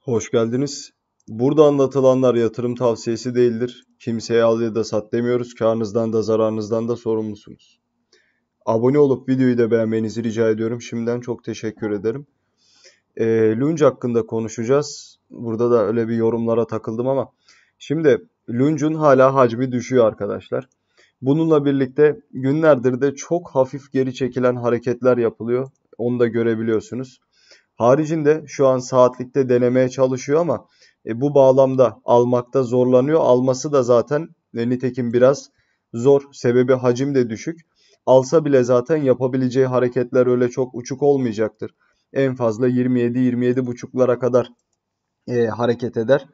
Hoş geldiniz. Burada anlatılanlar yatırım tavsiyesi değildir. Kimseye al ya da sat demiyoruz. Karınızdan da zararınızdan da sorumlusunuz. Abone olup videoyu da beğenmenizi rica ediyorum. Şimdiden çok teşekkür ederim. E, ee, Lunge hakkında konuşacağız. Burada da öyle bir yorumlara takıldım ama. Şimdi Lunge'un hala hacmi düşüyor arkadaşlar. Bununla birlikte günlerdir de çok hafif geri çekilen hareketler yapılıyor. Onu da görebiliyorsunuz. Haricinde şu an saatlikte denemeye çalışıyor ama e, bu bağlamda almakta zorlanıyor. Alması da zaten e, nitekim biraz zor. Sebebi hacim de düşük. Alsa bile zaten yapabileceği hareketler öyle çok uçuk olmayacaktır. En fazla 27-27,5'lara kadar e, hareket eder.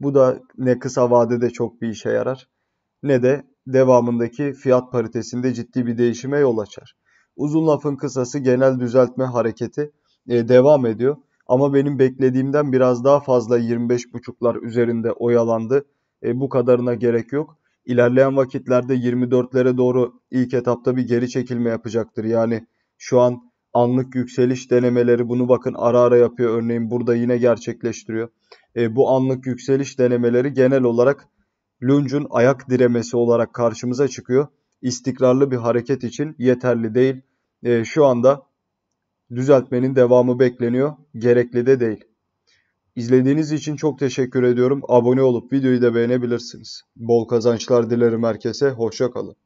Bu da ne kısa vadede çok bir işe yarar ne de devamındaki fiyat paritesinde ciddi bir değişime yol açar. Uzun lafın kısası genel düzeltme hareketi e, devam ediyor. Ama benim beklediğimden biraz daha fazla 25.5'lar üzerinde oyalandı. E, bu kadarına gerek yok. İlerleyen vakitlerde 24'lere doğru ilk etapta bir geri çekilme yapacaktır. Yani şu an anlık yükseliş denemeleri bunu bakın ara ara yapıyor. Örneğin burada yine gerçekleştiriyor. E, bu anlık yükseliş denemeleri genel olarak Lunge'un ayak diremesi olarak karşımıza çıkıyor. İstikrarlı bir hareket için yeterli değil. E, şu anda Düzeltmenin devamı bekleniyor. Gerekli de değil. İzlediğiniz için çok teşekkür ediyorum. Abone olup videoyu da beğenebilirsiniz. Bol kazançlar dilerim herkese. Hoşça kalın.